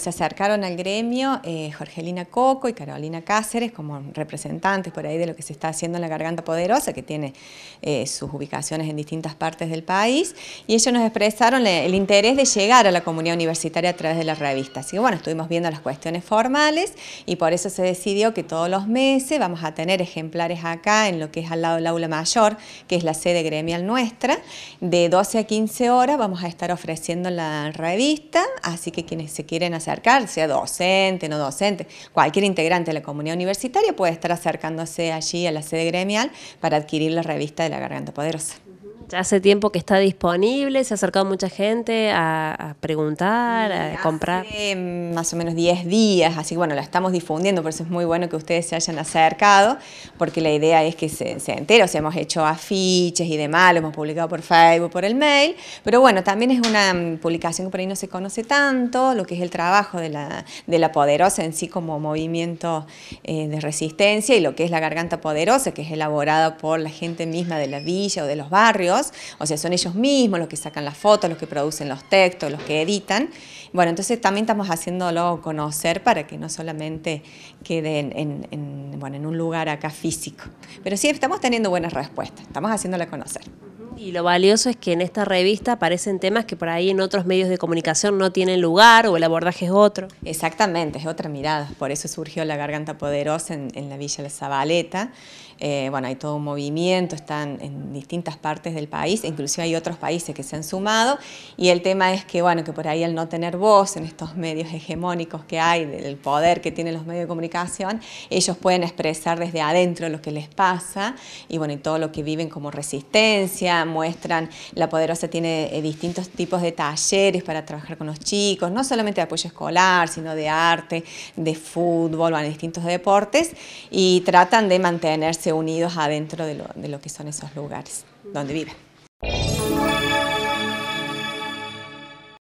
Se acercaron al gremio eh, Jorgelina Coco y Carolina Cáceres como representantes por ahí de lo que se está haciendo en la Garganta Poderosa, que tiene eh, sus ubicaciones en distintas partes del país, y ellos nos expresaron el interés de llegar a la comunidad universitaria a través de las revistas. Así que bueno, estuvimos viendo las cuestiones formales y por eso se decidió que todos los meses vamos a tener ejemplares acá en lo que es al lado del aula mayor, que es la sede gremial nuestra, de 12 a 15 horas vamos a estar ofreciendo la revista, así que quienes se quieren hacer sea docente, no docente, cualquier integrante de la comunidad universitaria puede estar acercándose allí a la sede gremial para adquirir la revista de la Garganta Poderosa. Ya hace tiempo que está disponible, se ha acercado mucha gente a, preguntar, a comprar? hace mm, más o menos 10 días, así que bueno, la estamos difundiendo, por eso es muy bueno que ustedes se hayan acercado, porque la idea es que se, se entere, o sea, hemos hecho afiches y demás, lo hemos publicado por Facebook, por el mail, pero bueno, también es una mm, publicación que por ahí no se conoce tanto, lo que es el trabajo de la, poderosa en sí como movimiento eh, de resistencia y lo que es la garganta poderosa, que es elaborada por la gente misma de la villa o de los barrios, o sea, son ellos mismos los que sacan las fotos, los que producen los textos, los que editan. Bueno, entonces también estamos haciéndolo conocer para que no solamente quede en, bueno, en un lugar acá físico, pero sí estamos teniendo buenas respuestas, estamos haciéndola conocer. Y lo valioso es que en esta revista aparecen temas que por ahí en otros medios de comunicación no tienen lugar o el abordaje es otro. Exactamente, es otra mirada. Por eso surgió La Garganta Poderosa en, la Villa de Zabaleta. Eh, bueno, hay todo un movimiento, están en distintas partes del país, inclusive hay otros países que se han sumado y el tema es que, bueno, que por ahí al no tener voz en estos medios hegemónicos que hay, del poder que tienen los medios de comunicación, ellos pueden expresar desde adentro lo que les pasa y, bueno, y todo lo que viven como resistencia, muestran, La Poderosa tiene eh, distintos tipos de talleres para trabajar con los chicos, no solamente de apoyo escolar, sino de arte, de fútbol, van a distintos deportes y tratan de mantenerse unidos adentro de lo, de lo que son esos lugares donde viven.